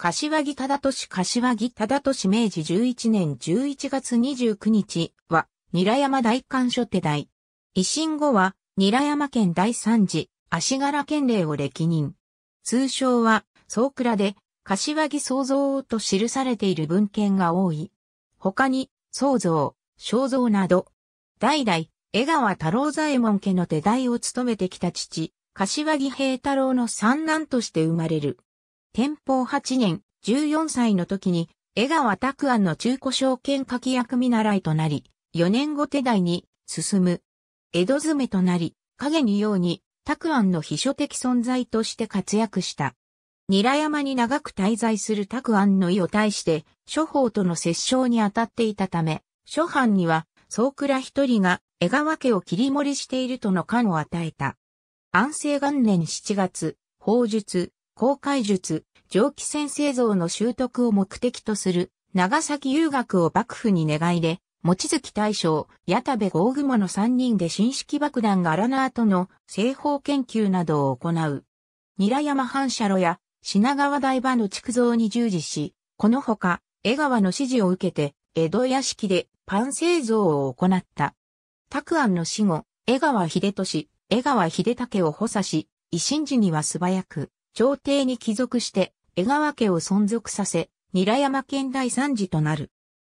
柏木忠俊柏木忠俊明治11年11月29日は、ニラ山大官所手代。維新後は、ニラ山県第三次、足柄県令を歴任。通称は、総倉で、柏木創造王と記されている文献が多い。他に、創造、肖像など、代々、江川太郎左衛門家の手代を務めてきた父、柏木平太郎の三男として生まれる。天保8年、14歳の時に、江川拓安の中古証券書き役見習いとなり、4年後手代に進む。江戸詰めとなり、影にように、拓安の秘書的存在として活躍した。ニラ山に長く滞在する拓安の意を対して、諸法との折衝に当たっていたため、諸藩には、総倉一人が江川家を切り盛りしているとの感を与えた。安政元年7月、法術、公開術、蒸気船製造の習得を目的とする、長崎遊学を幕府に願いで、望月大将、矢田部豪雲の3人で新式爆弾ガラナーとの製法研究などを行う。韮山反射炉や品川台場の築造に従事し、このほか、江川の指示を受けて、江戸屋敷でパン製造を行った。拓安の死後、江川秀俊、江川秀武を補佐し、維新時には素早く、朝廷に帰属して、江川家を存続させ、韮山県第三次となる。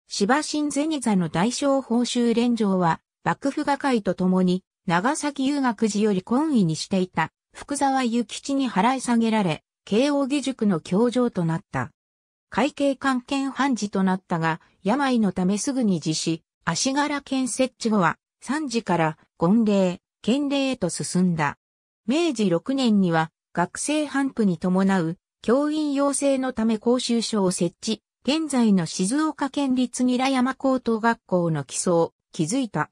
芝新銭座の大小報酬連城は、幕府画界と共に、長崎遊学寺より懇意にしていた、福沢諭吉に払い下げられ、慶応義塾の教場となった。会計官係判事となったが、病のためすぐに自死、足柄県設置後は、三次から、権礼、県礼へと進んだ。明治六年には、学生反布に伴う教員養成のため講習所を設置、現在の静岡県立韮山高等学校の基礎を築いた。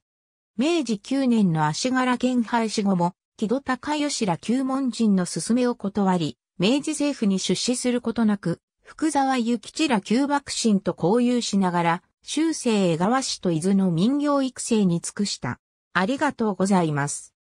明治9年の足柄県廃止後も、木戸高義ら旧門人の勧めを断り、明治政府に出資することなく、福沢諭吉ら旧幕臣と交友しながら、修正江川氏と伊豆の民業育成に尽くした。ありがとうございます。